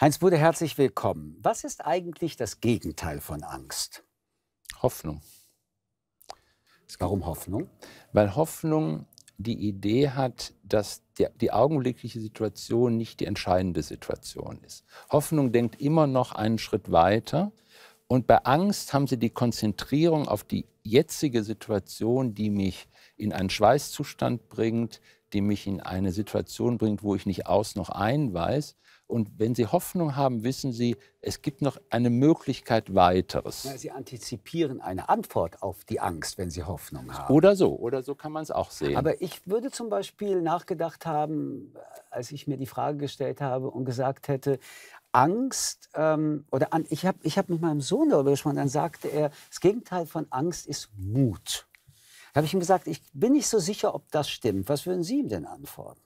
Heinz Bude, herzlich willkommen. Was ist eigentlich das Gegenteil von Angst? Hoffnung. Warum Hoffnung? Weil Hoffnung die Idee hat, dass die, die augenblickliche Situation nicht die entscheidende Situation ist. Hoffnung denkt immer noch einen Schritt weiter. Und bei Angst haben sie die Konzentrierung auf die jetzige Situation, die mich in einen Schweißzustand bringt, die mich in eine Situation bringt, wo ich nicht aus noch ein weiß. Und wenn Sie Hoffnung haben, wissen Sie, es gibt noch eine Möglichkeit weiteres. Ja, Sie antizipieren eine Antwort auf die Angst, wenn Sie Hoffnung haben. Oder so, oder so kann man es auch sehen. Aber ich würde zum Beispiel nachgedacht haben, als ich mir die Frage gestellt habe und gesagt hätte, Angst, ähm, oder an, ich habe ich hab mit meinem Sohn darüber gesprochen, dann sagte er, das Gegenteil von Angst ist Mut. Da habe ich ihm gesagt, ich bin nicht so sicher, ob das stimmt. Was würden Sie ihm denn antworten?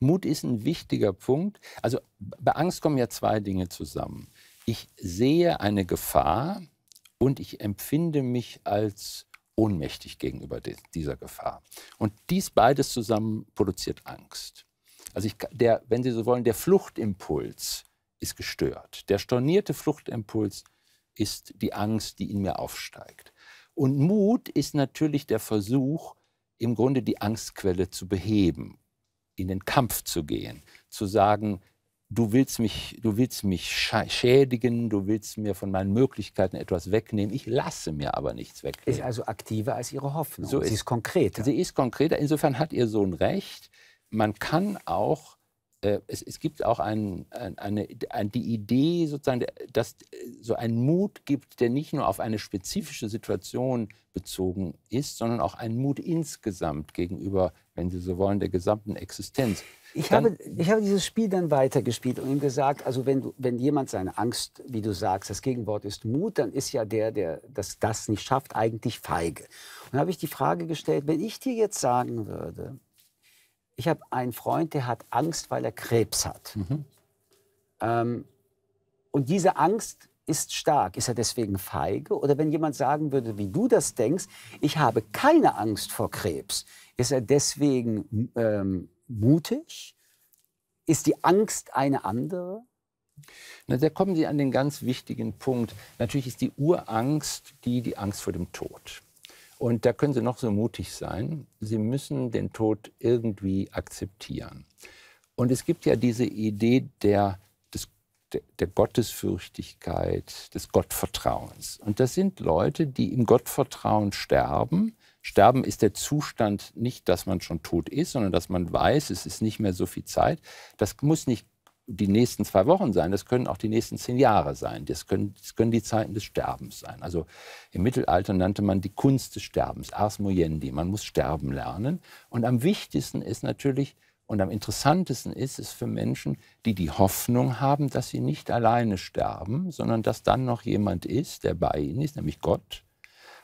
Mut ist ein wichtiger Punkt. Also bei Angst kommen ja zwei Dinge zusammen. Ich sehe eine Gefahr und ich empfinde mich als ohnmächtig gegenüber dieser Gefahr. Und dies beides zusammen produziert Angst. Also ich, der, wenn Sie so wollen, der Fluchtimpuls ist gestört. Der stornierte Fluchtimpuls ist die Angst, die in mir aufsteigt. Und Mut ist natürlich der Versuch, im Grunde die Angstquelle zu beheben in den Kampf zu gehen, zu sagen, du willst mich, du willst mich schädigen, du willst mir von meinen Möglichkeiten etwas wegnehmen. Ich lasse mir aber nichts wegnehmen. Ist also aktiver als ihre Hoffnung. So sie ist, ist konkreter. Sie ist konkreter. Insofern hat ihr Sohn recht. Man kann auch äh, es, es, gibt auch ein, ein, eine, ein, die Idee, sozusagen, dass äh, so ein Mut gibt, der nicht nur auf eine spezifische Situation bezogen ist, sondern auch ein Mut insgesamt gegenüber wenn Sie so wollen, der gesamten Existenz. Ich, habe, ich habe dieses Spiel dann weitergespielt und ihm gesagt, also wenn, du, wenn jemand seine Angst, wie du sagst, das Gegenwort ist Mut, dann ist ja der, der das, das nicht schafft, eigentlich feige. Und dann habe ich die Frage gestellt, wenn ich dir jetzt sagen würde, ich habe einen Freund, der hat Angst, weil er Krebs hat. Mhm. Ähm, und diese Angst ist stark. Ist er deswegen feige? Oder wenn jemand sagen würde, wie du das denkst, ich habe keine Angst vor Krebs, ist er deswegen ähm, mutig? Ist die Angst eine andere? Na, da kommen Sie an den ganz wichtigen Punkt. Natürlich ist die Urangst die, die Angst vor dem Tod. Und da können Sie noch so mutig sein. Sie müssen den Tod irgendwie akzeptieren. Und es gibt ja diese Idee der der Gottesfürchtigkeit, des Gottvertrauens. Und das sind Leute, die im Gottvertrauen sterben. Sterben ist der Zustand nicht, dass man schon tot ist, sondern dass man weiß, es ist nicht mehr so viel Zeit. Das muss nicht die nächsten zwei Wochen sein, das können auch die nächsten zehn Jahre sein, das können, das können die Zeiten des Sterbens sein. Also im Mittelalter nannte man die Kunst des Sterbens, ars moiendi, man muss sterben lernen. Und am wichtigsten ist natürlich, und am interessantesten ist es für Menschen, die die Hoffnung haben, dass sie nicht alleine sterben, sondern dass dann noch jemand ist, der bei ihnen ist, nämlich Gott.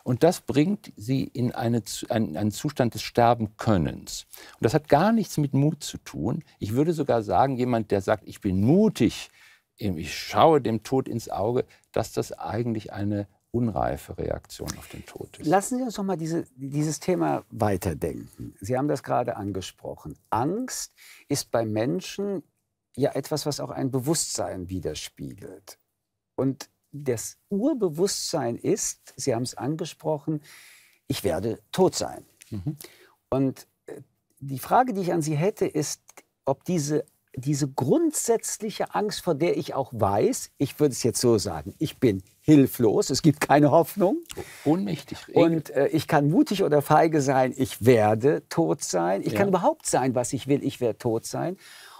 Und das bringt sie in eine, einen Zustand des Sterbenkönnens. Und das hat gar nichts mit Mut zu tun. Ich würde sogar sagen, jemand, der sagt, ich bin mutig, ich schaue dem Tod ins Auge, dass das eigentlich eine unreife Reaktion auf den Tod ist. Lassen Sie uns noch mal diese, dieses Thema weiterdenken. Sie haben das gerade angesprochen. Angst ist bei Menschen ja etwas, was auch ein Bewusstsein widerspiegelt. Und das Urbewusstsein ist, Sie haben es angesprochen, ich werde tot sein. Mhm. Und äh, die Frage, die ich an Sie hätte, ist, ob diese diese grundsätzliche Angst, von der ich auch weiß, ich würde es jetzt so sagen, ich bin hilflos, es gibt keine Hoffnung. Ohnmächtig. Und äh, ich kann mutig oder feige sein, ich werde tot sein, ich ja. kann überhaupt sein, was ich will, ich werde tot sein.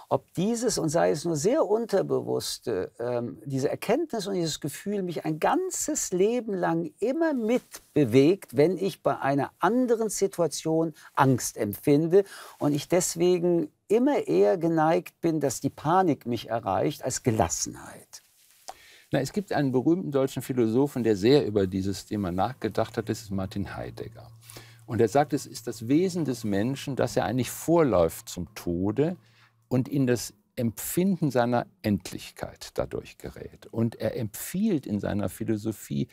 Ob dieses und sei es nur sehr unterbewusste, ähm, diese Erkenntnis und dieses Gefühl mich ein ganzes Leben lang immer mitbewegt, wenn ich bei einer anderen Situation Angst empfinde und ich deswegen immer eher geneigt bin, dass die Panik mich erreicht, als Gelassenheit. Na, es gibt einen berühmten deutschen Philosophen, der sehr über dieses Thema nachgedacht hat, das ist Martin Heidegger. Und er sagt, es ist das Wesen des Menschen, dass er eigentlich vorläuft zum Tode und in das Empfinden seiner Endlichkeit dadurch gerät. Und er empfiehlt in seiner Philosophie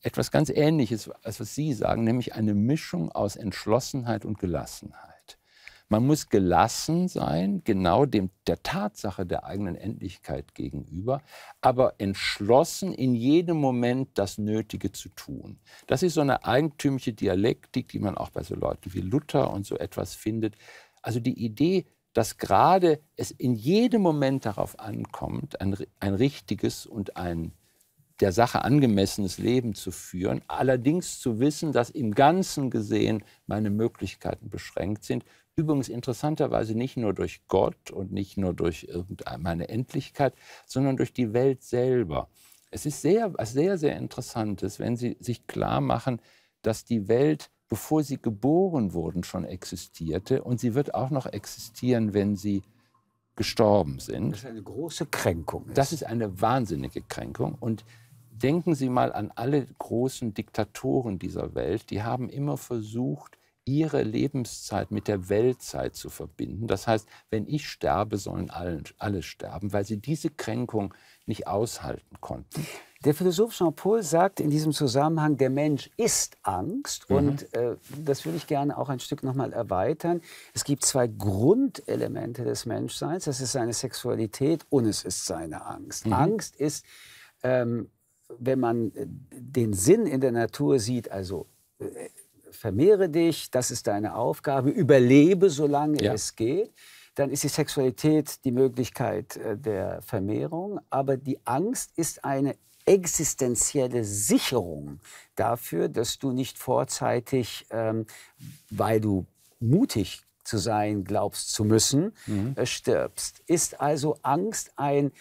etwas ganz Ähnliches, als was Sie sagen, nämlich eine Mischung aus Entschlossenheit und Gelassenheit. Man muss gelassen sein, genau dem, der Tatsache der eigenen Endlichkeit gegenüber, aber entschlossen, in jedem Moment das Nötige zu tun. Das ist so eine eigentümliche Dialektik, die man auch bei so Leuten wie Luther und so etwas findet. Also die Idee, dass gerade es in jedem Moment darauf ankommt, ein, ein richtiges und ein der Sache angemessenes Leben zu führen, allerdings zu wissen, dass im Ganzen gesehen meine Möglichkeiten beschränkt sind, Übrigens interessanterweise nicht nur durch Gott und nicht nur durch irgendeine Endlichkeit, sondern durch die Welt selber. Es ist sehr, sehr, sehr Interessantes, wenn Sie sich klar machen, dass die Welt, bevor Sie geboren wurden, schon existierte und sie wird auch noch existieren, wenn Sie gestorben sind. Das ist eine große Kränkung. Ist. Das ist eine wahnsinnige Kränkung. Und denken Sie mal an alle großen Diktatoren dieser Welt, die haben immer versucht, ihre Lebenszeit mit der Weltzeit zu verbinden. Das heißt, wenn ich sterbe, sollen alle, alle sterben, weil sie diese Kränkung nicht aushalten konnten. Der Philosoph Jean-Paul sagt in diesem Zusammenhang, der Mensch ist Angst. Mhm. Und äh, das würde ich gerne auch ein Stück nochmal erweitern. Es gibt zwei Grundelemente des Menschseins. Das ist seine Sexualität und es ist seine Angst. Mhm. Angst ist, ähm, wenn man äh, den Sinn in der Natur sieht, also äh, vermehre dich, das ist deine Aufgabe, überlebe, solange ja. es geht. Dann ist die Sexualität die Möglichkeit äh, der Vermehrung, aber die Angst ist eine existenzielle Sicherung dafür, dass du nicht vorzeitig, ähm, weil du mutig zu sein glaubst zu müssen, mhm. äh, stirbst. Ist also Angst ein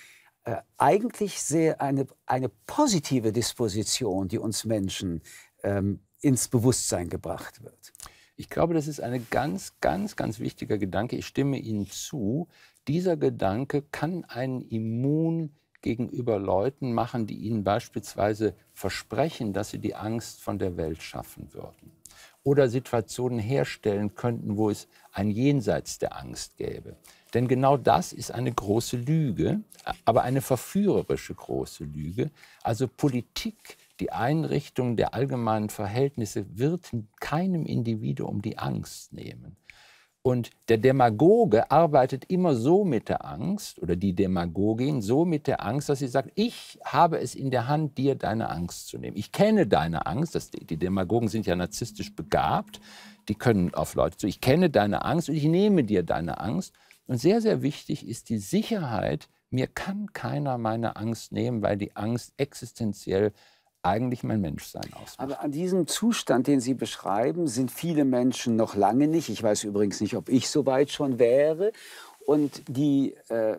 äh, eigentlich sehr eine, eine positive Disposition, die uns Menschen ähm, ins Bewusstsein gebracht wird. Ich glaube, das ist ein ganz, ganz, ganz wichtiger Gedanke. Ich stimme Ihnen zu. Dieser Gedanke kann einen immun gegenüber Leuten machen, die ihnen beispielsweise versprechen, dass sie die Angst von der Welt schaffen würden. Oder Situationen herstellen könnten, wo es ein Jenseits der Angst gäbe. Denn genau das ist eine große Lüge, aber eine verführerische große Lüge. Also Politik die Einrichtung der allgemeinen Verhältnisse wird keinem Individuum die Angst nehmen. Und der Demagoge arbeitet immer so mit der Angst oder die Demagogin so mit der Angst, dass sie sagt, ich habe es in der Hand, dir deine Angst zu nehmen. Ich kenne deine Angst. Das, die Demagogen sind ja narzisstisch begabt. Die können auf Leute zu. Ich kenne deine Angst und ich nehme dir deine Angst. Und sehr, sehr wichtig ist die Sicherheit, mir kann keiner meine Angst nehmen, weil die Angst existenziell eigentlich mein Menschsein aus. Aber an diesem Zustand, den Sie beschreiben, sind viele Menschen noch lange nicht. Ich weiß übrigens nicht, ob ich so weit schon wäre. Und die äh,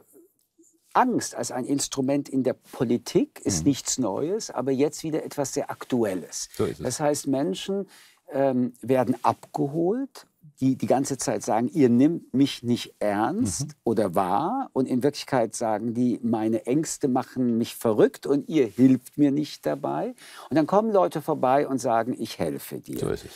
Angst als ein Instrument in der Politik ist mhm. nichts Neues, aber jetzt wieder etwas sehr Aktuelles. So ist es. das heißt, Menschen ähm, werden abgeholt die die ganze Zeit sagen, ihr nimmt mich nicht ernst mhm. oder wahr. Und in Wirklichkeit sagen die, meine Ängste machen mich verrückt und ihr hilft mir nicht dabei. Und dann kommen Leute vorbei und sagen, ich helfe dir. So ist es.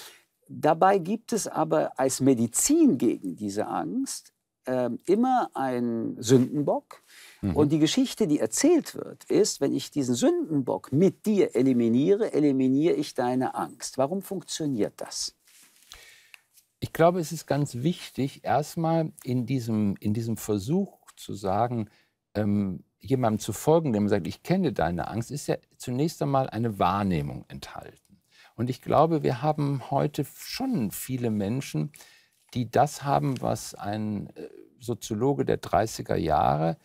Dabei gibt es aber als Medizin gegen diese Angst äh, immer einen Sündenbock. Mhm. Und die Geschichte, die erzählt wird, ist, wenn ich diesen Sündenbock mit dir eliminiere, eliminiere ich deine Angst. Warum funktioniert das? ich glaube, es ist ganz wichtig, erstmal in diesem, in diesem Versuch zu sagen, ähm, jemandem zu folgen, der sagt, ich kenne deine Angst, ist ja zunächst einmal eine Wahrnehmung enthalten. Und ich glaube, wir haben heute schon viele Menschen, die das haben, was ein äh, Soziologe der 30er Jahre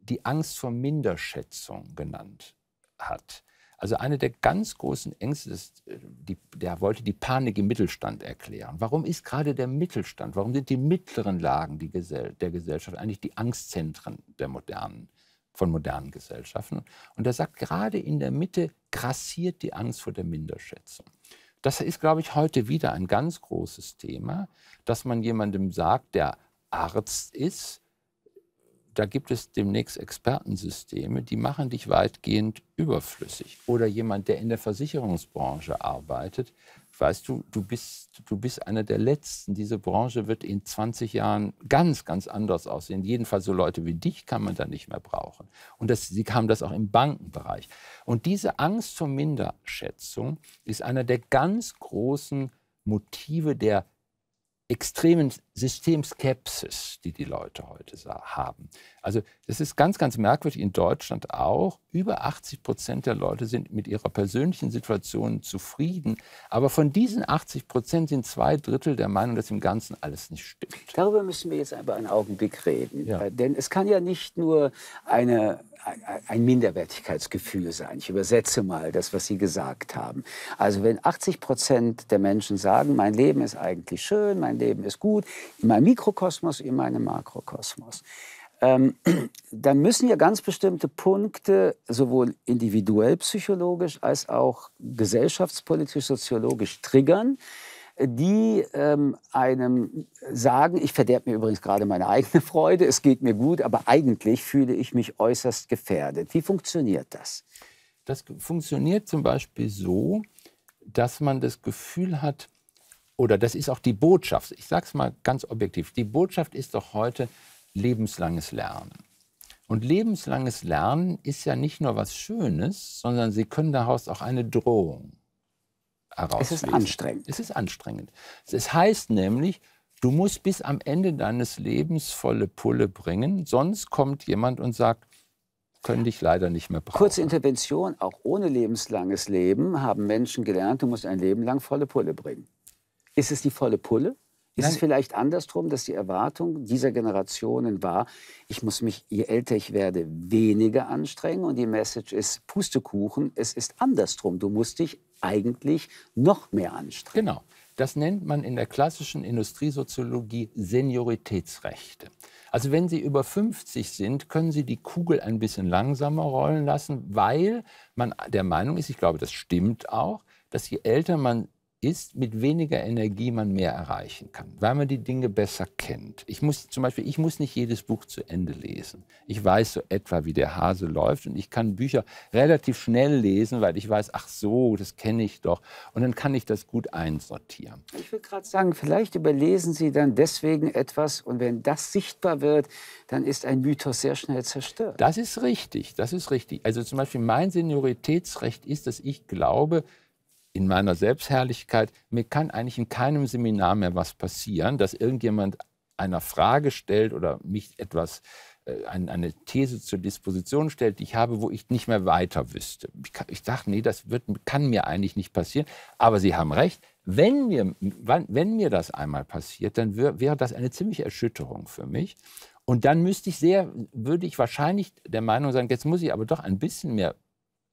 die Angst vor Minderschätzung genannt hat. Also eine der ganz großen Ängste ist, äh, die, der wollte die Panik im Mittelstand erklären. Warum ist gerade der Mittelstand, warum sind die mittleren Lagen der Gesellschaft eigentlich die Angstzentren der modernen, von modernen Gesellschaften? Und er sagt, gerade in der Mitte grassiert die Angst vor der Minderschätzung. Das ist, glaube ich, heute wieder ein ganz großes Thema, dass man jemandem sagt, der Arzt ist, da gibt es demnächst Expertensysteme, die machen dich weitgehend überflüssig. Oder jemand, der in der Versicherungsbranche arbeitet, weißt du, du bist, du bist einer der Letzten. Diese Branche wird in 20 Jahren ganz, ganz anders aussehen. Jedenfalls so Leute wie dich kann man da nicht mehr brauchen. Und das, sie haben das auch im Bankenbereich. Und diese Angst zur Minderschätzung ist einer der ganz großen Motive der extremen Systemskepsis, die die Leute heute haben. Also das ist ganz, ganz merkwürdig in Deutschland auch. Über 80 Prozent der Leute sind mit ihrer persönlichen Situation zufrieden. Aber von diesen 80 Prozent sind zwei Drittel der Meinung, dass im Ganzen alles nicht stimmt. Darüber müssen wir jetzt aber einen Augenblick reden. Ja. Denn es kann ja nicht nur eine, ein Minderwertigkeitsgefühl sein. Ich übersetze mal das, was Sie gesagt haben. Also wenn 80 Prozent der Menschen sagen, mein Leben ist eigentlich schön, mein mein Leben ist gut, in meinem Mikrokosmos, in meinem Makrokosmos. Ähm, dann müssen ja ganz bestimmte Punkte sowohl individuell psychologisch als auch gesellschaftspolitisch, soziologisch triggern, die ähm, einem sagen, ich verderbe mir übrigens gerade meine eigene Freude, es geht mir gut, aber eigentlich fühle ich mich äußerst gefährdet. Wie funktioniert das? Das funktioniert zum Beispiel so, dass man das Gefühl hat, oder das ist auch die Botschaft, ich sage es mal ganz objektiv, die Botschaft ist doch heute lebenslanges Lernen. Und lebenslanges Lernen ist ja nicht nur was Schönes, sondern Sie können daraus auch eine Drohung herauslesen. Es ist anstrengend. Es ist anstrengend. Es heißt nämlich, du musst bis am Ende deines Lebens volle Pulle bringen, sonst kommt jemand und sagt, können dich leider nicht mehr brauchen. Kurze Intervention, auch ohne lebenslanges Leben haben Menschen gelernt, du musst ein Leben lang volle Pulle bringen. Ist es die volle Pulle? Ist Nein. es vielleicht andersrum, dass die Erwartung dieser Generationen war, ich muss mich, je älter ich werde, weniger anstrengen und die Message ist Pustekuchen, es ist andersrum, du musst dich eigentlich noch mehr anstrengen. Genau, das nennt man in der klassischen Industriesoziologie Senioritätsrechte. Also wenn Sie über 50 sind, können Sie die Kugel ein bisschen langsamer rollen lassen, weil man der Meinung ist, ich glaube, das stimmt auch, dass je älter man ist, mit weniger Energie man mehr erreichen kann, weil man die Dinge besser kennt. Ich muss zum Beispiel, ich muss nicht jedes Buch zu Ende lesen. Ich weiß so etwa, wie der Hase läuft und ich kann Bücher relativ schnell lesen, weil ich weiß, ach so, das kenne ich doch. Und dann kann ich das gut einsortieren. Ich würde gerade sagen, vielleicht überlesen Sie dann deswegen etwas und wenn das sichtbar wird, dann ist ein Mythos sehr schnell zerstört. Das ist richtig, das ist richtig. Also zum Beispiel mein Senioritätsrecht ist, dass ich glaube, in meiner Selbstherrlichkeit, mir kann eigentlich in keinem Seminar mehr was passieren, dass irgendjemand einer Frage stellt oder mich etwas äh, eine These zur Disposition stellt, die ich habe, wo ich nicht mehr weiter wüsste. Ich, dachte, nee, das wird, kann mir eigentlich nicht passieren. Aber Sie haben recht, wenn mir, wenn mir das einmal passiert, dann wäre das eine ziemliche Erschütterung für mich. Und dann müsste ich sehr, würde ich wahrscheinlich der Meinung sein, jetzt muss ich aber doch ein bisschen mehr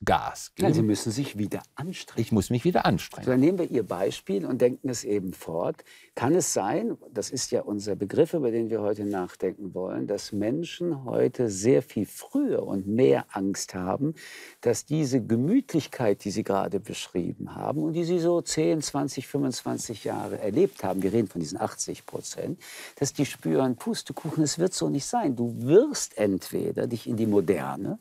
Gas geben. Nein, Sie müssen sich wieder anstrengen. Ich muss mich wieder anstrengen. So, dann nehmen wir Ihr Beispiel und denken es eben fort. Kann es sein, das ist ja unser Begriff, über den wir heute nachdenken wollen, dass Menschen heute sehr viel früher und mehr Angst haben, dass diese Gemütlichkeit, die Sie gerade beschrieben haben und die Sie so 10, 20, 25 Jahre erlebt haben, wir reden von diesen 80 Prozent, dass die spüren, Pustekuchen, es wird so nicht sein. Du wirst entweder dich in die Moderne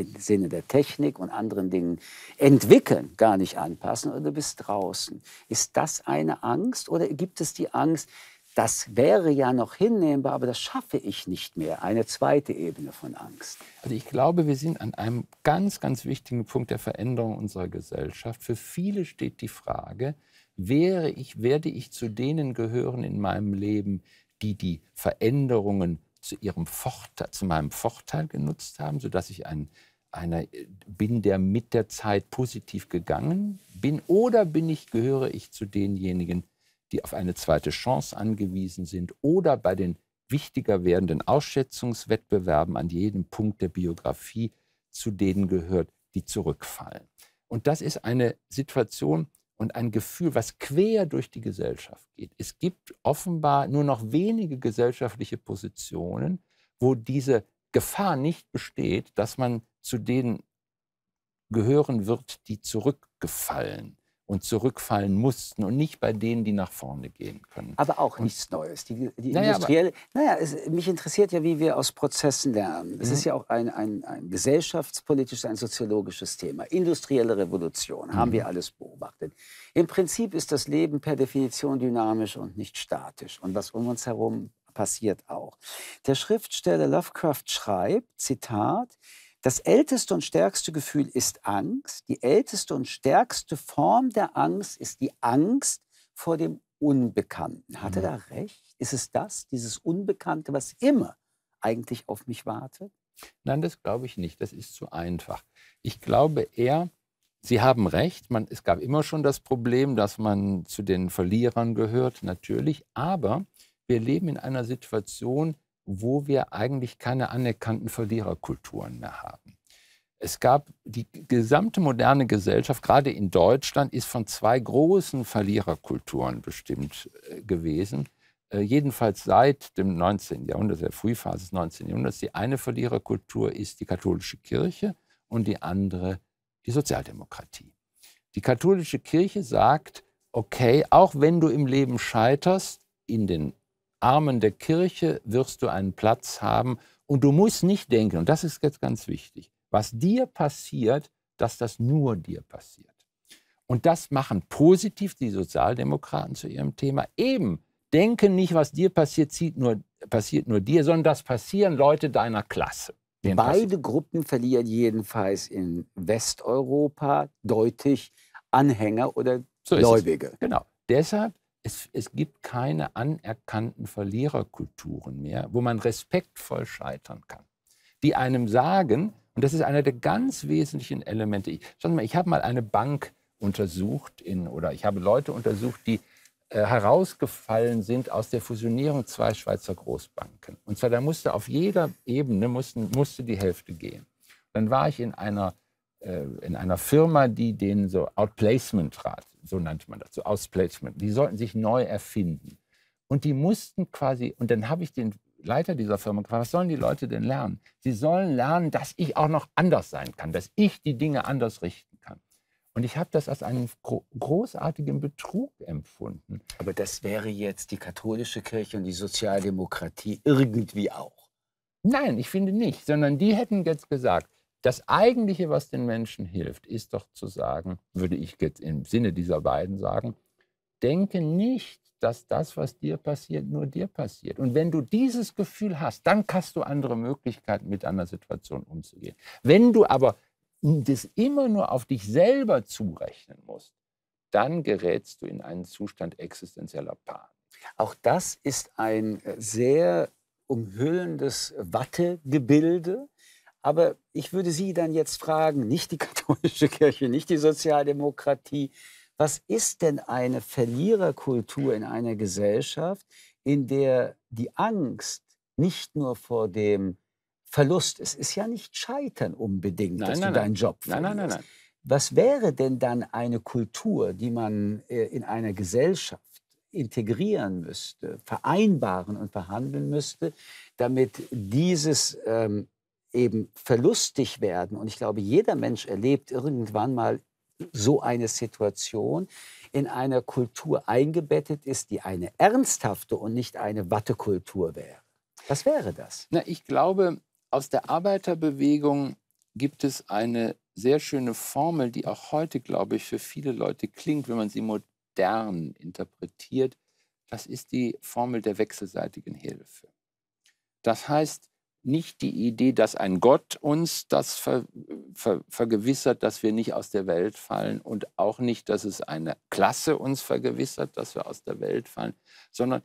im Sinne der Technik und anderen Dingen entwickeln, gar nicht anpassen oder du bist draußen. Ist das eine Angst oder gibt es die Angst, das wäre ja noch hinnehmbar, aber das schaffe ich nicht mehr. Eine zweite Ebene von Angst. Also ich glaube, wir sind an einem ganz, ganz wichtigen Punkt der Veränderung unserer Gesellschaft. Für viele steht die Frage, wäre ich, werde ich zu denen gehören in meinem Leben, die die Veränderungen zu, ihrem Vorteil, zu meinem Vorteil genutzt haben, sodass ich einen einer, äh, bin der mit der Zeit positiv gegangen bin oder bin ich, gehöre ich zu denjenigen, die auf eine zweite Chance angewiesen sind oder bei den wichtiger werdenden Ausschätzungswettbewerben an jedem Punkt der Biografie zu denen gehört, die zurückfallen. Und das ist eine Situation und ein Gefühl, was quer durch die Gesellschaft geht. Es gibt offenbar nur noch wenige gesellschaftliche Positionen, wo diese Gefahr nicht besteht, dass man zu denen gehören wird, die zurückgefallen und zurückfallen mussten und nicht bei denen, die nach vorne gehen können. Aber auch und nichts Neues. Die, die naja, industrielle. Naja, es, mich interessiert ja, wie wir aus Prozessen lernen. Mhm. Es ist ja auch ein, ein, ein, gesellschaftspolitisches, ein soziologisches Thema. Industrielle Revolution haben mhm. wir alles beobachtet. Im Prinzip ist das Leben per Definition dynamisch und nicht statisch. Und was um uns herum passiert auch. Der Schriftsteller Lovecraft schreibt, Zitat, das älteste und stärkste Gefühl ist Angst. Die älteste und stärkste Form der Angst ist die Angst vor dem Unbekannten. Hat er mhm. da recht? Ist es das, dieses Unbekannte, was immer eigentlich auf mich wartet? Nein, das glaube ich nicht. Das ist zu einfach. Ich glaube eher, Sie haben recht. Man, es gab immer schon das Problem, dass man zu den Verlierern gehört, natürlich. Aber wir leben in einer Situation, wo wir eigentlich keine anerkannten Verliererkulturen mehr haben. Es gab die gesamte moderne Gesellschaft, gerade in Deutschland, ist von zwei großen Verliererkulturen bestimmt äh, gewesen. Äh, jedenfalls seit dem 19. Jahrhundert, der Frühphase des 19. Jahrhunderts. Die eine Verliererkultur ist die katholische Kirche und die andere die Sozialdemokratie. Die katholische Kirche sagt, okay, auch wenn du im Leben scheiterst, in den Armen der Kirche wirst du einen Platz haben. Und du musst nicht denken, und das ist jetzt ganz wichtig, was dir passiert, dass das nur dir passiert. Und das machen positiv die Sozialdemokraten zu ihrem Thema. Eben, denke nicht, was dir passiert, nur, passiert nur dir, sondern das passieren Leute deiner Klasse. Beide passiert. Gruppen verlieren jedenfalls in Westeuropa deutlich Anhänger oder so Gläubige. Genau. Deshalb es, es gibt keine anerkannten Verliererkulturen mehr, wo man respektvoll scheitern kann, die einem sagen, und das ist einer der ganz wesentlichen Elemente. Ich, mal, ich habe mal eine Bank untersucht in, oder ich habe Leute untersucht, die äh, herausgefallen sind aus der Fusionierung zwei Schweizer Großbanken. Und zwar da musste auf jeder Ebene mussten, musste die Hälfte gehen. Dann war ich in einer äh, in einer Firma, die denen so Outplacement rat, so nannte man das, so Outplacement, die sollten sich neu erfinden. Und die mussten quasi, und dann habe ich den Leiter dieser Firma gefragt, was sollen die Leute denn lernen? Sie sollen lernen, dass ich auch noch anders sein kann, dass ich die Dinge anders richten kann. Und ich habe das als einen großartigen Betrug empfunden. Aber das wäre jetzt die katholische Kirche und die Sozialdemokratie irgendwie auch. Nein, ich finde nicht, sondern die hätten jetzt gesagt, das eigentliche, was den Menschen hilft, ist doch zu sagen, würde ich jetzt im Sinne dieser beiden sagen, denke nicht, dass das, was dir passiert, nur dir passiert. Und wenn du dieses Gefühl hast, dann hast du andere Möglichkeiten, mit einer Situation umzugehen. Wenn du aber das immer nur auf dich selber zurechnen musst, dann gerätst du in einen Zustand existenzieller Panik. Auch das ist ein äh, sehr umhüllendes Wattegebilde, aber ich würde Sie dann jetzt fragen, nicht die katholische Kirche, nicht die Sozialdemokratie, was ist denn eine Verliererkultur in einer Gesellschaft, in der die Angst nicht nur vor dem Verlust, es ist ja nicht Scheitern unbedingt, nein, dass nein, du nein. deinen Job verlierst. Nein, nein, nein, Was wäre denn dann eine Kultur, die man äh, in einer Gesellschaft integrieren müsste, vereinbaren und verhandeln müsste, damit dieses ähm, eben verlustig werden. Und ich glaube, jeder Mensch erlebt irgendwann mal so eine Situation in einer Kultur eingebettet ist, die eine ernsthafte und nicht eine Wattekultur wäre. Was wäre das? Na, ich glaube, aus der Arbeiterbewegung gibt es eine sehr schöne Formel, die auch heute, glaube ich, für viele Leute klingt, wenn man sie modern interpretiert. Das ist die Formel der wechselseitigen Hilfe. Das heißt, nicht die Idee, dass ein Gott uns das ver, ver, vergewissert, dass wir nicht aus der Welt fallen und auch nicht, dass es eine Klasse uns vergewissert, dass wir aus der Welt fallen, sondern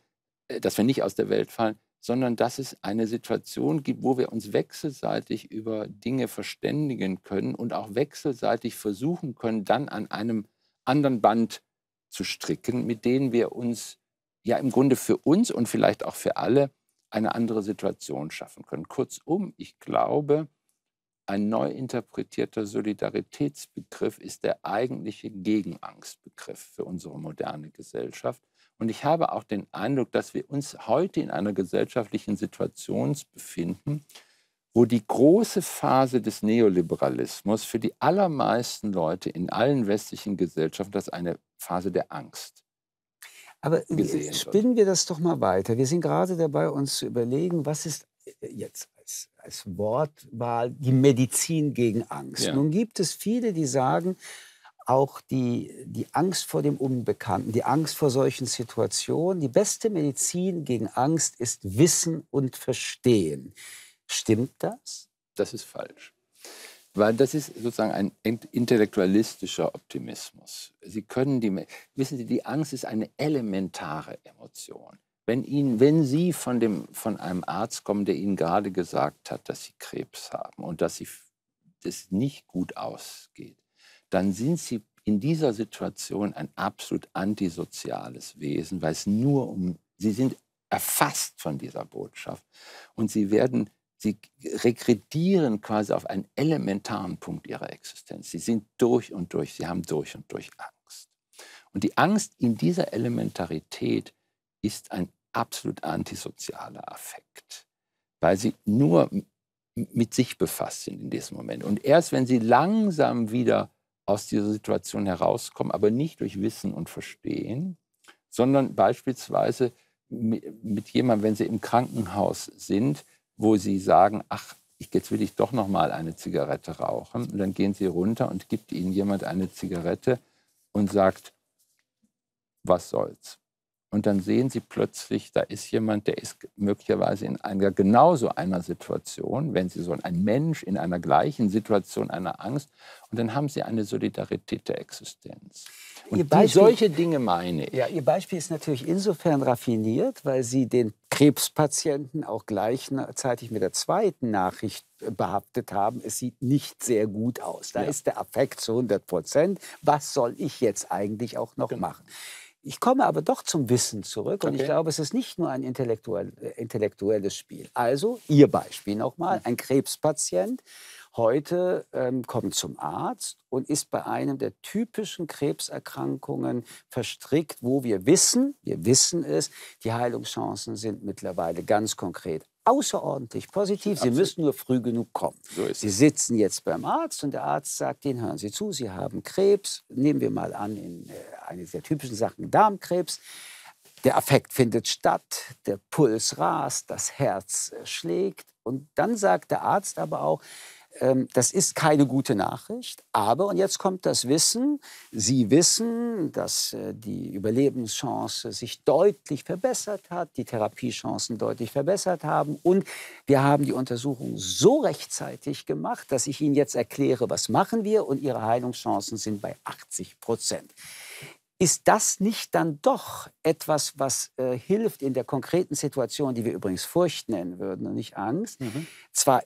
äh, dass wir nicht aus der Welt fallen, sondern dass es eine Situation gibt, wo wir uns wechselseitig über Dinge verständigen können und auch wechselseitig versuchen können, dann an einem anderen Band zu stricken, mit denen wir uns ja im Grunde für uns und vielleicht auch für alle eine andere Situation schaffen können. Kurzum, ich glaube, ein neu interpretierter Solidaritätsbegriff ist der eigentliche Gegenangstbegriff für unsere moderne Gesellschaft. Und ich habe auch den Eindruck, dass wir uns heute in einer gesellschaftlichen Situation befinden, wo die große Phase des Neoliberalismus für die allermeisten Leute in allen westlichen Gesellschaften, das eine Phase der Angst aber äh, spinnen wir das doch mal weiter. Wir sind gerade dabei, uns zu überlegen, was ist äh, jetzt als, als Wortwahl die Medizin gegen Angst. Ja. Nun gibt es viele, die sagen, auch die, die Angst vor dem Unbekannten, die Angst vor solchen Situationen, die beste Medizin gegen Angst ist Wissen und Verstehen. Stimmt das? Das ist falsch. Weil das ist sozusagen ein intellektualistischer Optimismus. Sie können die, wissen Sie, die Angst ist eine elementare Emotion. Wenn, Ihnen, wenn Sie von, dem, von einem Arzt kommen, der Ihnen gerade gesagt hat, dass Sie Krebs haben und dass es das nicht gut ausgeht, dann sind Sie in dieser Situation ein absolut antisoziales Wesen, weil es nur um, Sie sind erfasst von dieser Botschaft und Sie werden Sie regredieren quasi auf einen elementaren Punkt ihrer Existenz. Sie sind durch und durch, sie haben durch und durch Angst. Und die Angst in dieser Elementarität ist ein absolut antisozialer Affekt, weil sie nur mit sich befasst sind in diesem Moment. Und erst wenn sie langsam wieder aus dieser Situation herauskommen, aber nicht durch Wissen und Verstehen, sondern beispielsweise mit, mit jemandem, wenn sie im Krankenhaus sind, wo sie sagen, ach, jetzt will ich doch noch mal eine Zigarette rauchen. Und dann gehen sie runter und gibt ihnen jemand eine Zigarette und sagt, was soll's. Und dann sehen Sie plötzlich, da ist jemand, der ist möglicherweise in einer genauso einer Situation, wenn Sie so ein Mensch in einer gleichen Situation einer Angst. Und dann haben Sie eine Solidarität der Existenz. Und Beispiel, solche Dinge meine ich. Ja, Ihr Beispiel ist natürlich insofern raffiniert, weil Sie den Krebspatienten auch gleichzeitig mit der zweiten Nachricht äh, behaftet haben, es sieht nicht sehr gut aus. Da ja. ist der Affekt zu 100 Prozent. Was soll ich jetzt eigentlich auch noch genau. machen? Ich komme aber doch zum Wissen zurück und okay. ich glaube, es ist nicht nur ein intellektuell, äh, intellektuelles Spiel. Also, Ihr Beispiel nochmal, ein Krebspatient heute ähm, kommt zum Arzt und ist bei einem der typischen Krebserkrankungen verstrickt, wo wir wissen, wir wissen es, die Heilungschancen sind mittlerweile ganz konkret außerordentlich positiv. Absolut. Sie müssen nur früh genug kommen. So Sie sitzen jetzt beim Arzt und der Arzt sagt Ihnen, hören Sie zu, Sie haben Krebs. Nehmen wir mal an, in äh, eine der typischen Sachen Darmkrebs. Der Affekt findet statt, der Puls rast, das Herz äh, schlägt. Und dann sagt der Arzt aber auch, ähm, das ist keine gute Nachricht. Aber, und jetzt kommt das Wissen, Sie wissen, dass äh, die Überlebenschance sich deutlich verbessert hat, die Therapiechancen deutlich verbessert haben. Und wir haben die Untersuchung so rechtzeitig gemacht, dass ich Ihnen jetzt erkläre, was machen wir. Und Ihre Heilungschancen sind bei 80 Prozent. Ist das nicht dann doch etwas, was äh, hilft in der konkreten Situation, die wir übrigens Furcht nennen würden und nicht Angst? Mhm. Zwar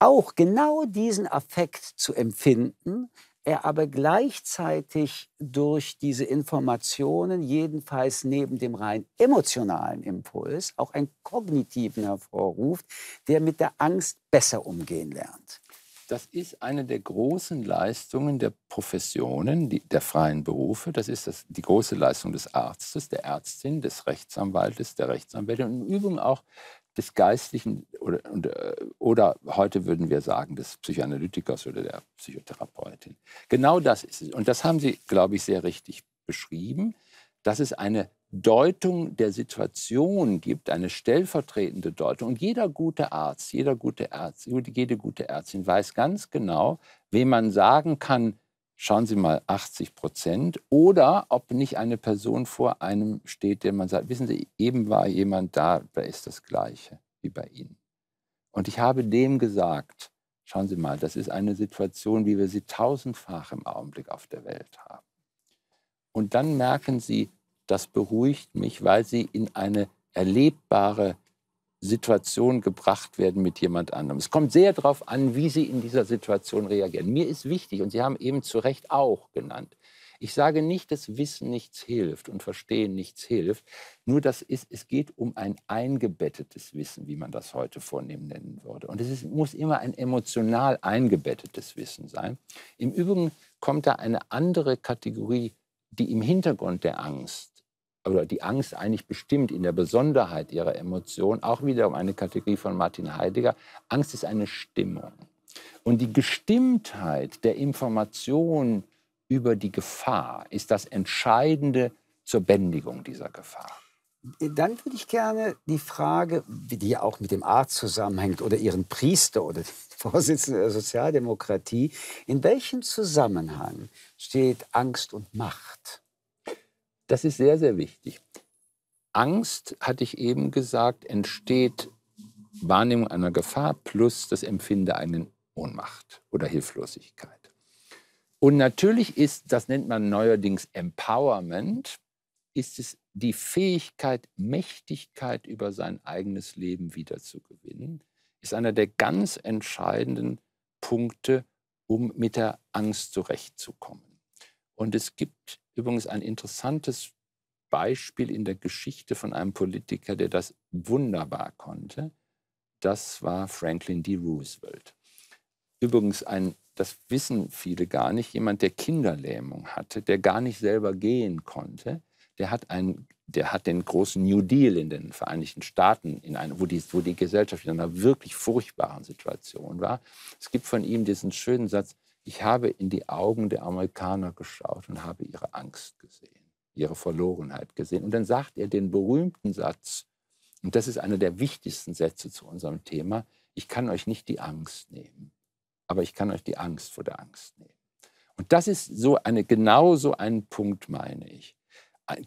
auch genau diesen Affekt zu empfinden, er aber gleichzeitig durch diese Informationen, jedenfalls neben dem rein emotionalen Impuls, auch einen kognitiven hervorruft, der mit der Angst besser umgehen lernt. Das ist eine der großen Leistungen der Professionen, die, der freien Berufe. Das ist das, die große Leistung des Arztes, der Ärztin, des Rechtsanwaltes, der Rechtsanwältin und im Übrigen auch des Geistlichen oder, und, äh, oder heute würden wir sagen des Psychoanalytikers oder der Psychotherapeutin. Genau das ist es. Und das haben Sie, glaube ich, sehr richtig beschrieben, dass es eine Deutung der Situation gibt, eine stellvertretende Deutung. Und jeder gute Arzt, jeder gute Arzt, jede gute Ärztin weiß ganz genau, wem man sagen kann, schauen Sie mal 80 Prozent oder ob nicht eine Person vor einem steht, der man sagt, wissen Sie, eben war jemand da, da ist das gleiche wie bei Ihnen. Und ich habe dem gesagt, schauen Sie mal, das ist eine Situation, wie wir sie tausendfach im Augenblick auf der Welt haben. Und dann merken Sie, das beruhigt mich, weil Sie in eine erlebbare Situation gebracht werden mit jemand anderem. Es kommt sehr darauf an, wie Sie in dieser Situation reagieren. Mir ist wichtig, und Sie haben eben zu Recht auch genannt, ich sage nicht, dass Wissen nichts hilft und Verstehen nichts hilft, nur das ist, es geht um ein eingebettetes Wissen, wie man das heute vornehm nennen würde. Und es ist, muss immer ein emotional eingebettetes Wissen sein. Im Übrigen kommt da eine andere Kategorie, die im Hintergrund der Angst oder die Angst eigentlich bestimmt in der Besonderheit ihrer Emotion, auch wiederum eine Kategorie von Martin Heidegger. Angst ist eine Stimmung. Und die Gestimmtheit der Information über die Gefahr ist das Entscheidende zur Bändigung dieser Gefahr. Dann würde ich gerne die Frage, die ja auch mit dem Arzt zusammenhängt oder Ihren Priester oder den Vorsitzenden der Sozialdemokratie, in welchem Zusammenhang steht Angst und Macht? Das ist sehr, sehr wichtig. Angst, hatte ich eben gesagt, entsteht Wahrnehmung einer Gefahr plus das Empfinden einer Ohnmacht oder Hilflosigkeit. Und natürlich ist, das nennt man neuerdings Empowerment, ist es die Fähigkeit, Mächtigkeit über sein eigenes Leben wiederzugewinnen, ist einer der ganz entscheidenden Punkte, um mit der Angst zurechtzukommen. Und es gibt übrigens ein interessantes Beispiel in der Geschichte von einem Politiker, der das wunderbar konnte. Das war Franklin D. Roosevelt. Übrigens ein, das wissen viele gar nicht, jemand, der Kinderlähmung hatte, der gar nicht selber gehen konnte, der hat, ein, der hat den großen New Deal in den Vereinigten Staaten, in ein, wo, die, wo die Gesellschaft in einer wirklich furchtbaren Situation war. Es gibt von ihm diesen schönen Satz, ich habe in die Augen der Amerikaner geschaut und habe ihre Angst gesehen, ihre Verlorenheit gesehen. Und dann sagt er den berühmten Satz, und das ist einer der wichtigsten Sätze zu unserem Thema, ich kann euch nicht die Angst nehmen, aber ich kann euch die Angst vor der Angst nehmen. Und das ist so eine, genau so ein Punkt, meine ich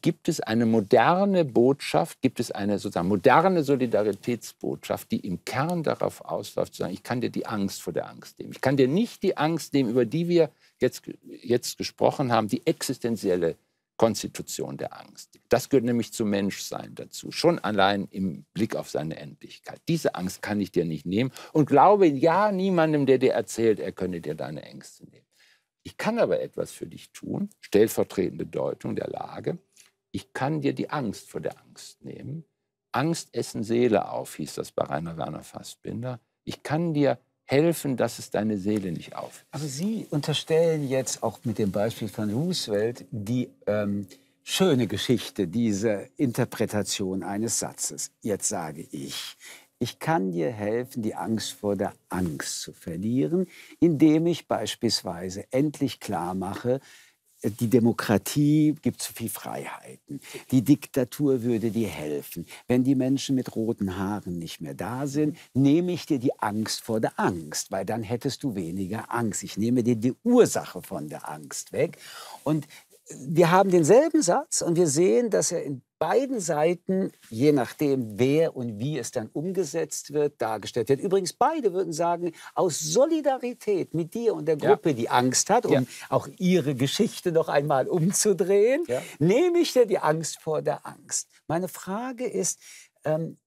gibt es eine moderne Botschaft, gibt es eine sozusagen moderne Solidaritätsbotschaft, die im Kern darauf ausläuft, zu sagen, ich kann dir die Angst vor der Angst nehmen. Ich kann dir nicht die Angst nehmen, über die wir jetzt, jetzt gesprochen haben, die existenzielle Konstitution der Angst. Das gehört nämlich zum Menschsein dazu, schon allein im Blick auf seine Endlichkeit. Diese Angst kann ich dir nicht nehmen und glaube ja niemandem, der dir erzählt, er könne dir deine Ängste nehmen. Ich kann aber etwas für dich tun, stellvertretende Deutung der Lage ich kann dir die Angst vor der Angst nehmen. Angst essen Seele auf, hieß das bei Rainer Werner Fassbinder. Ich kann dir helfen, dass es deine Seele nicht auf. Aber Sie unterstellen jetzt auch mit dem Beispiel von Roosevelt die ähm, schöne Geschichte, dieser Interpretation eines Satzes. Jetzt sage ich, ich kann dir helfen, die Angst vor der Angst zu verlieren, indem ich beispielsweise endlich klar mache, die Demokratie gibt zu viel Freiheiten. Die Diktatur würde dir helfen. Wenn die Menschen mit roten Haaren nicht mehr da sind, nehme ich dir die Angst vor der Angst, weil dann hättest du weniger Angst. Ich nehme dir die Ursache von der Angst weg. Und wir haben denselben Satz und wir sehen, dass er in beiden Seiten, je nachdem, wer und wie es dann umgesetzt wird, dargestellt wird. Übrigens, beide würden sagen, aus Solidarität mit dir und der Gruppe, ja. die Angst hat, um ja. auch ihre Geschichte noch einmal umzudrehen, ja. nehme ich dir die Angst vor der Angst. Meine Frage ist, ähm,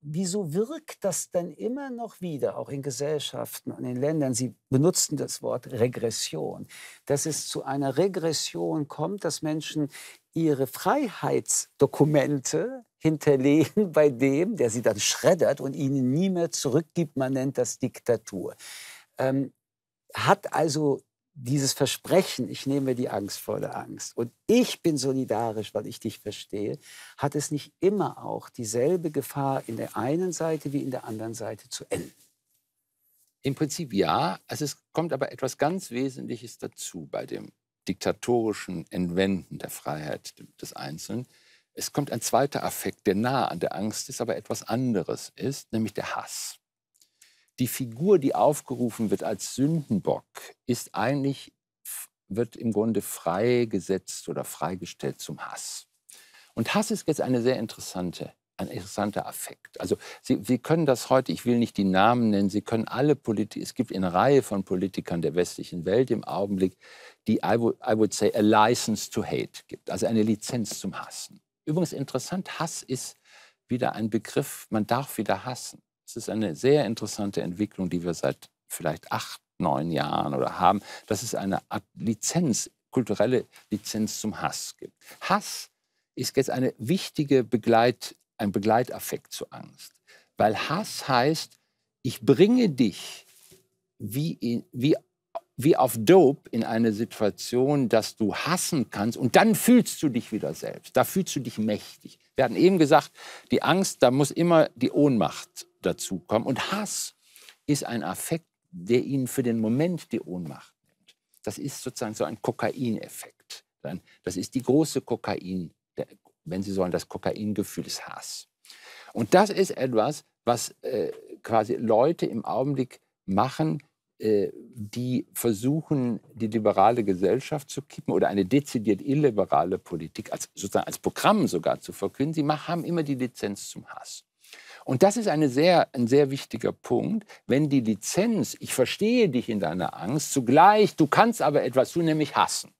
wieso wirkt das dann immer noch wieder, auch in Gesellschaften und in Ländern? Sie benutzten das Wort Regression, dass es zu einer Regression kommt, dass Menschen ihre Freiheitsdokumente hinterlegen bei dem, der sie dann schreddert und ihnen nie mehr zurückgibt. Man nennt das Diktatur. Ähm, hat also dieses Versprechen, ich nehme die Angst vor der Angst und ich bin solidarisch, weil ich dich verstehe, hat es nicht immer auch dieselbe Gefahr in der einen Seite wie in der anderen Seite zu enden? Im Prinzip ja. Also es kommt aber etwas ganz Wesentliches dazu bei dem diktatorischen Entwenden der Freiheit des Einzelnen. Es kommt ein zweiter Affekt, der nah an der Angst ist, aber etwas anderes ist, nämlich der Hass die Figur, die aufgerufen wird als Sündenbock, ist eigentlich, wird im Grunde freigesetzt oder freigestellt zum Hass. Und Hass ist jetzt eine sehr interessante, ein interessanter Affekt. Also Sie, Sie können das heute, ich will nicht die Namen nennen, Sie können alle Politiker, es gibt eine Reihe von Politikern der westlichen Welt im Augenblick, die I would, I would say a license to hate gibt, also eine Lizenz zum Hassen. Übrigens interessant, Hass ist wieder ein Begriff, man darf wieder hassen. Es ist eine sehr interessante Entwicklung, die wir seit vielleicht acht, neun Jahren oder haben, dass es eine Art Lizenz, kulturelle Lizenz zum Hass gibt. Hass ist jetzt eine wichtige Begleit, ein Begleitaffekt zur Angst. Weil Hass heißt, ich bringe dich wie, in, wie wie auf Dope in eine Situation, dass du hassen kannst und dann fühlst du dich wieder selbst. Da fühlst du dich mächtig. Wir hatten eben gesagt, die Angst, da muss immer die Ohnmacht dazukommen. Und Hass ist ein Affekt, der ihnen für den Moment die Ohnmacht nimmt. Das ist sozusagen so ein Kokaineffekt. Das ist die große Kokain, wenn Sie sollen, das Kokaingefühl ist Hass. Und das ist etwas, was äh, quasi Leute im Augenblick machen, äh, die versuchen, die liberale Gesellschaft zu kippen oder eine dezidiert illiberale Politik als, sozusagen als Programm sogar zu verkünden. Sie haben immer die Lizenz zum Hass. Und das ist eine sehr, ein sehr wichtiger Punkt, wenn die Lizenz, ich verstehe dich in deiner Angst, zugleich, du kannst aber etwas tun, nämlich hassen.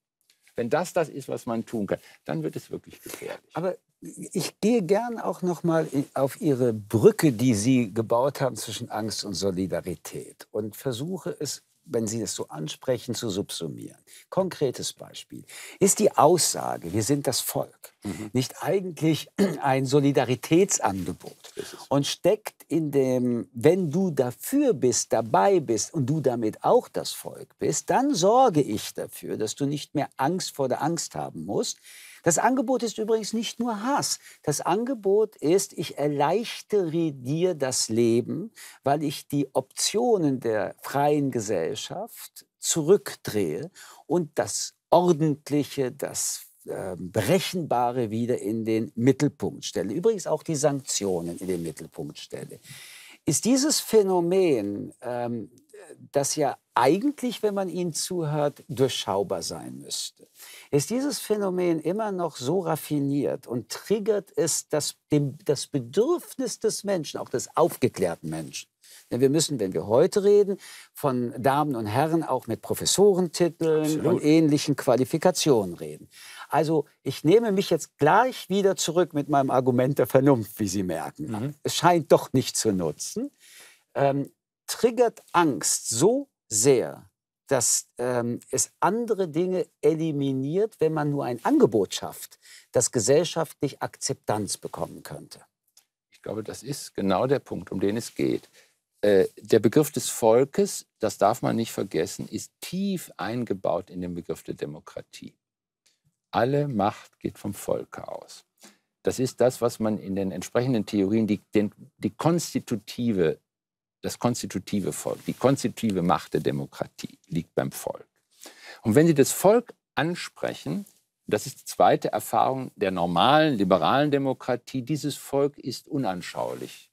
Wenn das das ist, was man tun kann, dann wird es wirklich gefährlich. Aber ich gehe gern auch noch mal auf Ihre Brücke, die Sie gebaut haben zwischen Angst und Solidarität und versuche es, wenn Sie es so ansprechen, zu subsumieren. Konkretes Beispiel ist die Aussage, wir sind das Volk, mhm. nicht eigentlich ein Solidaritätsangebot und steckt in dem, wenn du dafür bist, dabei bist und du damit auch das Volk bist, dann sorge ich dafür, dass du nicht mehr Angst vor der Angst haben musst, das Angebot ist übrigens nicht nur Hass. Das Angebot ist, ich erleichtere dir das Leben, weil ich die Optionen der freien Gesellschaft zurückdrehe und das Ordentliche, das ähm, Berechenbare wieder in den Mittelpunkt stelle. Übrigens auch die Sanktionen in den Mittelpunkt stelle. Ist dieses Phänomen ähm, das ja eigentlich, wenn man ihnen zuhört, durchschaubar sein müsste. Ist dieses Phänomen immer noch so raffiniert und triggert es das, dem, das Bedürfnis des Menschen, auch des aufgeklärten Menschen? Denn wir müssen, wenn wir heute reden, von Damen und Herren auch mit Professorentiteln Absolut. und ähnlichen Qualifikationen reden. Also ich nehme mich jetzt gleich wieder zurück mit meinem Argument der Vernunft, wie Sie merken. Mhm. Es scheint doch nicht zu nutzen. Ähm, triggert Angst so sehr, dass ähm, es andere Dinge eliminiert, wenn man nur ein Angebot schafft, das gesellschaftlich Akzeptanz bekommen könnte. Ich glaube, das ist genau der Punkt, um den es geht. Äh, der Begriff des Volkes, das darf man nicht vergessen, ist tief eingebaut in den Begriff der Demokratie. Alle Macht geht vom Volke aus. Das ist das, was man in den entsprechenden Theorien die, den, die konstitutive das konstitutive Volk, die konstitutive Macht der Demokratie liegt beim Volk. Und wenn Sie das Volk ansprechen, das ist die zweite Erfahrung der normalen liberalen Demokratie, dieses Volk ist unanschaulich.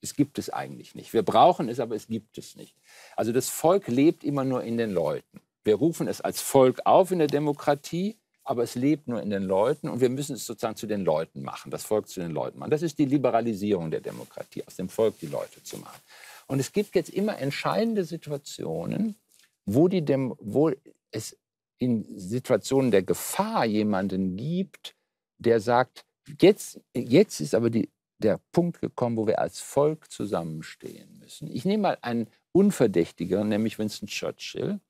Es gibt es eigentlich nicht. Wir brauchen es, aber es gibt es nicht. Also das Volk lebt immer nur in den Leuten. Wir rufen es als Volk auf in der Demokratie, aber es lebt nur in den Leuten und wir müssen es sozusagen zu den Leuten machen, das Volk zu den Leuten machen. Das ist die Liberalisierung der Demokratie, aus dem Volk die Leute zu machen. Und es gibt jetzt immer entscheidende Situationen, wo, die Dem wo es in Situationen der Gefahr jemanden gibt, der sagt, jetzt, jetzt ist aber die, der Punkt gekommen, wo wir als Volk zusammenstehen müssen. Ich nehme mal einen Unverdächtigeren, nämlich Winston Churchill,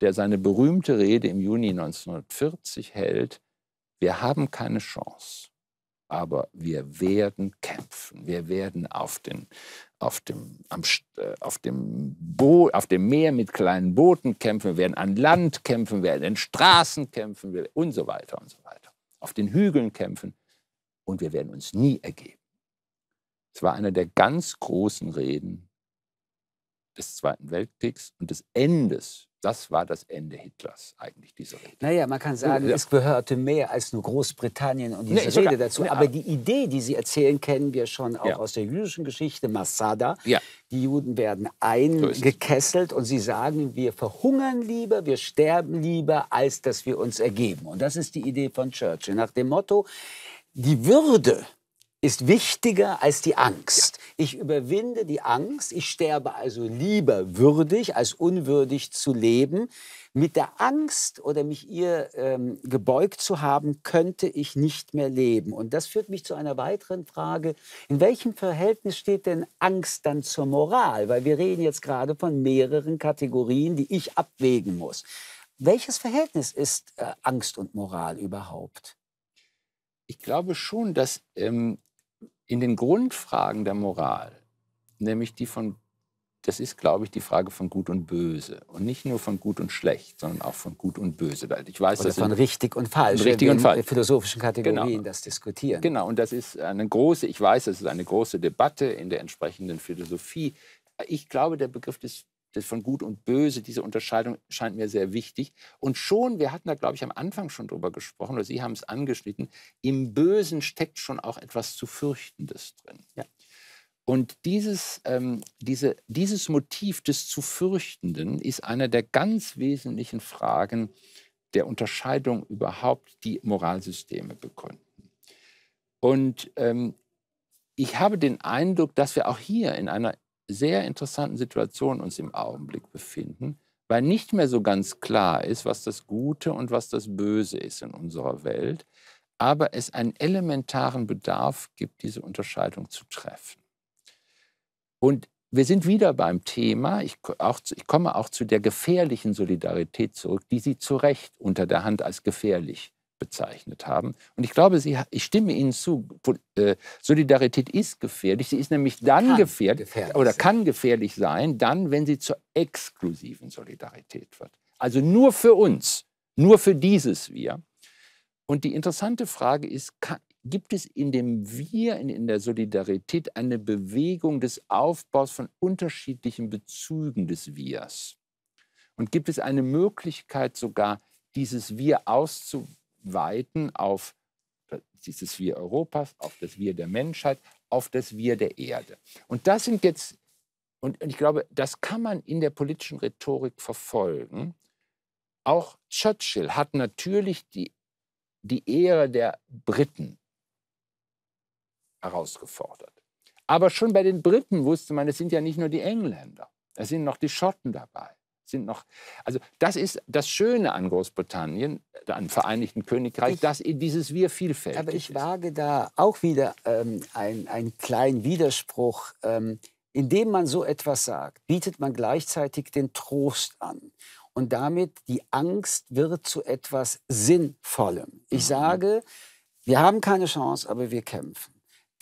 der seine berühmte Rede im Juni 1940 hält, wir haben keine Chance, aber wir werden kämpfen, wir werden auf den auf dem, am, äh, auf, dem Bo auf dem Meer mit kleinen Booten kämpfen, wir werden an Land kämpfen, wir werden in Straßen kämpfen wir, und so weiter und so weiter. Auf den Hügeln kämpfen und wir werden uns nie ergeben. Es war eine der ganz großen Reden des Zweiten Weltkriegs und des Endes das war das Ende Hitlers eigentlich, diese Rede. Naja, man kann äh, sagen, ja. es gehörte mehr als nur Großbritannien und diese nee, Rede dazu. Aber die Idee, die Sie erzählen, kennen wir schon auch ja. aus der jüdischen Geschichte, Masada. Ja. Die Juden werden eingekesselt und sie sagen, wir verhungern lieber, wir sterben lieber, als dass wir uns ergeben. Und das ist die Idee von Churchill. Nach dem Motto, die Würde ist wichtiger als die Angst. Ja. Ich überwinde die Angst, ich sterbe also lieber würdig als unwürdig zu leben. Mit der Angst oder mich ihr ähm, gebeugt zu haben, könnte ich nicht mehr leben. Und das führt mich zu einer weiteren Frage. In welchem Verhältnis steht denn Angst dann zur Moral? Weil wir reden jetzt gerade von mehreren Kategorien, die ich abwägen muss. Welches Verhältnis ist äh, Angst und Moral überhaupt? Ich glaube schon, dass ähm, in den Grundfragen der Moral, nämlich die von, das ist, glaube ich, die Frage von Gut und Böse. Und nicht nur von Gut und Schlecht, sondern auch von Gut und Böse. Ich weiß, Oder von richtig und falsch, richtig und falsch. philosophischen Kategorien genau. das diskutieren. Genau, und das ist eine große, ich weiß, das ist eine große Debatte in der entsprechenden Philosophie. Ich glaube, der Begriff des von Gut und Böse, diese Unterscheidung scheint mir sehr wichtig. Und schon, wir hatten da, glaube ich, am Anfang schon drüber gesprochen, oder Sie haben es angeschnitten, im Bösen steckt schon auch etwas zu Fürchtendes drin. Ja. Und dieses, ähm, diese, dieses Motiv des zu Fürchtenden ist eine der ganz wesentlichen Fragen der Unterscheidung überhaupt, die Moralsysteme bekunden. Und ähm, ich habe den Eindruck, dass wir auch hier in einer sehr interessanten Situation uns im Augenblick befinden, weil nicht mehr so ganz klar ist, was das Gute und was das Böse ist in unserer Welt, aber es einen elementaren Bedarf gibt, diese Unterscheidung zu treffen. Und wir sind wieder beim Thema, ich, auch, ich komme auch zu der gefährlichen Solidarität zurück, die Sie zu Recht unter der Hand als gefährlich bezeichnet haben. Und ich glaube, Sie, ich stimme Ihnen zu, äh, Solidarität ist gefährlich. Sie ist nämlich dann gefährlich, gefährlich oder kann gefährlich sein, dann, wenn sie zur exklusiven Solidarität wird. Also nur für uns, nur für dieses Wir. Und die interessante Frage ist, kann, gibt es in dem Wir, in, in der Solidarität, eine Bewegung des Aufbaus von unterschiedlichen Bezügen des Wirs? Und gibt es eine Möglichkeit sogar, dieses Wir auszubauen? weiten auf dieses Wir Europas, auf das Wir der Menschheit, auf das Wir der Erde. Und das sind jetzt, und ich glaube, das kann man in der politischen Rhetorik verfolgen. Auch Churchill hat natürlich die, die Ehre der Briten herausgefordert. Aber schon bei den Briten wusste man, es sind ja nicht nur die Engländer, es sind noch die Schotten dabei sind noch. Also das ist das Schöne an Großbritannien, an Vereinigten Königreich, ich, dass dieses Wir vielfältig Aber ich ist. wage da auch wieder ähm, einen kleinen Widerspruch. Ähm, indem man so etwas sagt, bietet man gleichzeitig den Trost an. Und damit die Angst wird zu etwas Sinnvollem. Ich mhm. sage, wir haben keine Chance, aber wir kämpfen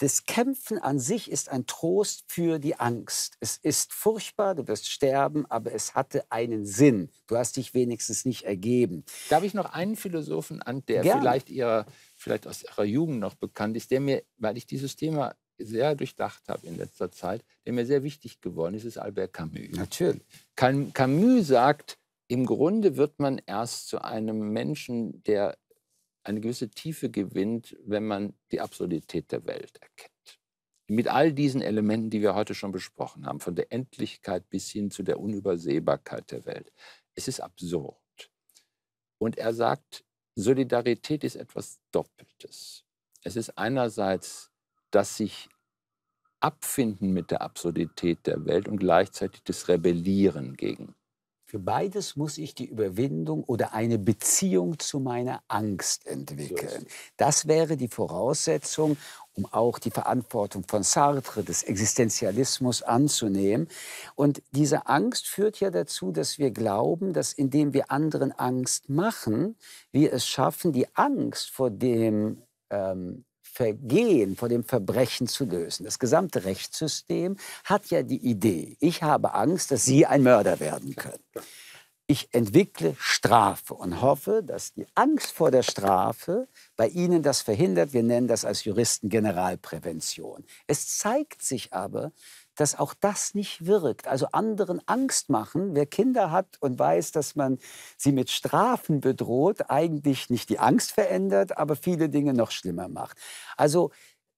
das Kämpfen an sich ist ein Trost für die Angst. Es ist furchtbar, du wirst sterben, aber es hatte einen Sinn. Du hast dich wenigstens nicht ergeben. Darf ich noch einen Philosophen an, der Gerne. vielleicht ihrer, vielleicht aus ihrer Jugend noch bekannt ist, der mir, weil ich dieses Thema sehr durchdacht habe in letzter Zeit, der mir sehr wichtig geworden ist, ist Albert Camus. Natürlich. Camus sagt, im Grunde wird man erst zu einem Menschen, der eine gewisse Tiefe gewinnt, wenn man die Absurdität der Welt erkennt. Mit all diesen Elementen, die wir heute schon besprochen haben, von der Endlichkeit bis hin zu der Unübersehbarkeit der Welt. Es ist absurd. Und er sagt, Solidarität ist etwas Doppeltes. Es ist einerseits das sich abfinden mit der Absurdität der Welt und gleichzeitig das Rebellieren gegen für beides muss ich die Überwindung oder eine Beziehung zu meiner Angst entwickeln. Das wäre die Voraussetzung, um auch die Verantwortung von Sartre, des Existenzialismus anzunehmen. Und diese Angst führt ja dazu, dass wir glauben, dass indem wir anderen Angst machen, wir es schaffen, die Angst vor dem ähm, Vergehen, vor dem Verbrechen zu lösen. Das gesamte Rechtssystem hat ja die Idee, ich habe Angst, dass Sie ein Mörder werden können. Ich entwickle Strafe und hoffe, dass die Angst vor der Strafe bei Ihnen das verhindert. Wir nennen das als Juristen Generalprävention. Es zeigt sich aber, dass auch das nicht wirkt. Also anderen Angst machen. Wer Kinder hat und weiß, dass man sie mit Strafen bedroht, eigentlich nicht die Angst verändert, aber viele Dinge noch schlimmer macht. Also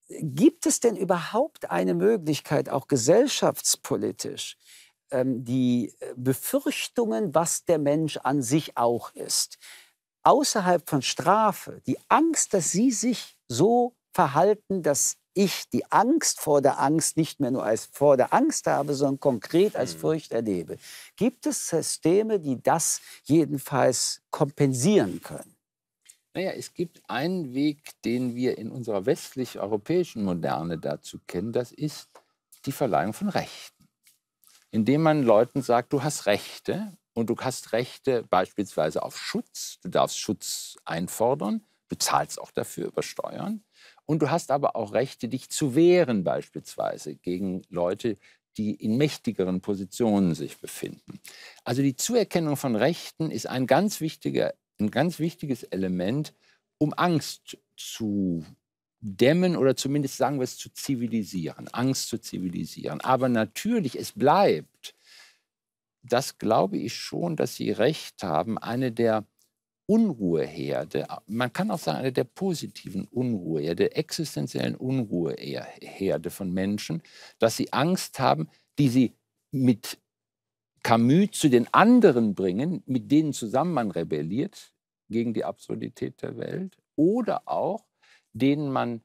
gibt es denn überhaupt eine Möglichkeit, auch gesellschaftspolitisch, ähm, die Befürchtungen, was der Mensch an sich auch ist, außerhalb von Strafe, die Angst, dass sie sich so Verhalten, dass ich die Angst vor der Angst nicht mehr nur als vor der Angst habe, sondern konkret als mhm. Furcht erlebe. Gibt es Systeme, die das jedenfalls kompensieren können? Naja, es gibt einen Weg, den wir in unserer westlich-europäischen Moderne dazu kennen. Das ist die Verleihung von Rechten. Indem man Leuten sagt, du hast Rechte und du hast Rechte beispielsweise auf Schutz. Du darfst Schutz einfordern, bezahlst auch dafür über Steuern. Und du hast aber auch Rechte, dich zu wehren beispielsweise gegen Leute, die in mächtigeren Positionen sich befinden. Also die Zuerkennung von Rechten ist ein ganz, wichtiger, ein ganz wichtiges Element, um Angst zu dämmen oder zumindest sagen wir es zu zivilisieren, Angst zu zivilisieren. Aber natürlich, es bleibt, das glaube ich schon, dass Sie recht haben, eine der Unruheherde, man kann auch sagen, eine der positiven Unruheherde, existenziellen Unruheherde von Menschen, dass sie Angst haben, die sie mit Camus zu den anderen bringen, mit denen zusammen man rebelliert gegen die Absurdität der Welt oder auch denen man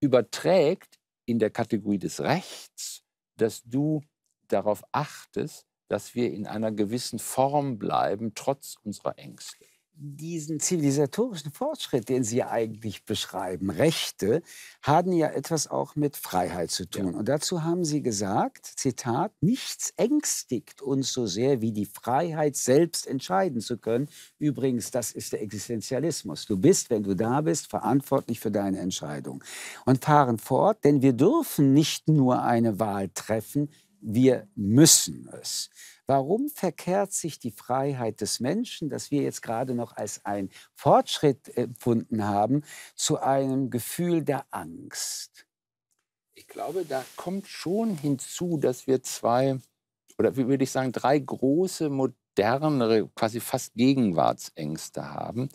überträgt in der Kategorie des Rechts, dass du darauf achtest, dass wir in einer gewissen Form bleiben, trotz unserer Ängste diesen zivilisatorischen Fortschritt, den Sie eigentlich beschreiben, Rechte, haben ja etwas auch mit Freiheit zu tun. Ja. Und dazu haben Sie gesagt, Zitat, nichts ängstigt uns so sehr wie die Freiheit, selbst entscheiden zu können. Übrigens, das ist der Existenzialismus. Du bist, wenn du da bist, verantwortlich für deine Entscheidung. Und fahren fort, denn wir dürfen nicht nur eine Wahl treffen, wir müssen es. Warum verkehrt sich die Freiheit des Menschen, das wir jetzt gerade noch als einen Fortschritt empfunden haben, zu einem Gefühl der Angst? Ich glaube, da kommt schon hinzu, dass wir zwei oder wie würde ich sagen, drei große modernere, quasi fast Gegenwartsängste haben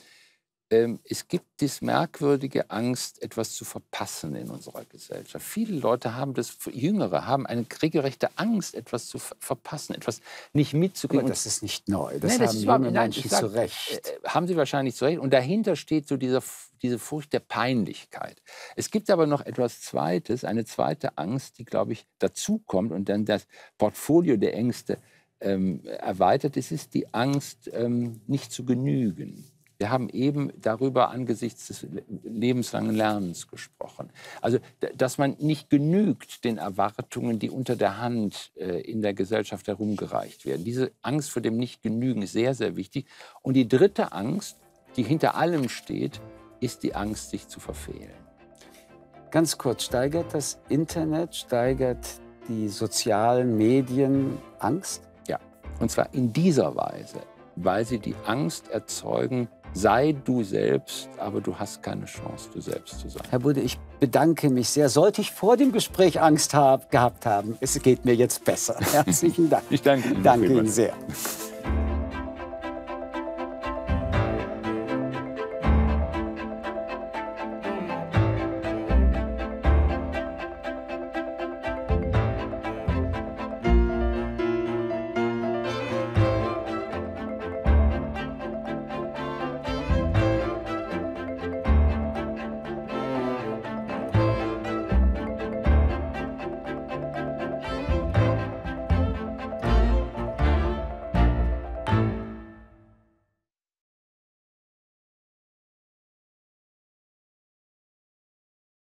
ähm, es gibt das merkwürdige Angst, etwas zu verpassen in unserer Gesellschaft. Viele Leute haben das, Jüngere haben eine regelrechte Angst, etwas zu ver verpassen, etwas nicht mitzugeben. Aber das ist nicht neu. Das, nein, haben das junge Menschen zu Recht. Äh, äh, haben sie wahrscheinlich zu Recht. Und dahinter steht so dieser, diese Furcht der Peinlichkeit. Es gibt aber noch etwas Zweites, eine zweite Angst, die, glaube ich, dazukommt und dann das Portfolio der Ängste ähm, erweitert ist, ist die Angst, ähm, nicht zu genügen. Wir haben eben darüber angesichts des lebenslangen Lernens gesprochen. Also, dass man nicht genügt den Erwartungen, die unter der Hand äh, in der Gesellschaft herumgereicht werden. Diese Angst vor dem Nichtgenügen ist sehr, sehr wichtig. Und die dritte Angst, die hinter allem steht, ist die Angst, sich zu verfehlen. Ganz kurz, steigert das Internet, steigert die sozialen Medien Angst? Ja, und zwar in dieser Weise, weil sie die Angst erzeugen, Sei du selbst, aber du hast keine Chance, du selbst zu sein. Herr Bude, ich bedanke mich sehr. Sollte ich vor dem Gespräch Angst hab, gehabt haben, es geht mir jetzt besser. Herzlichen Dank. ich danke Ihnen. Danke Ihnen sehr.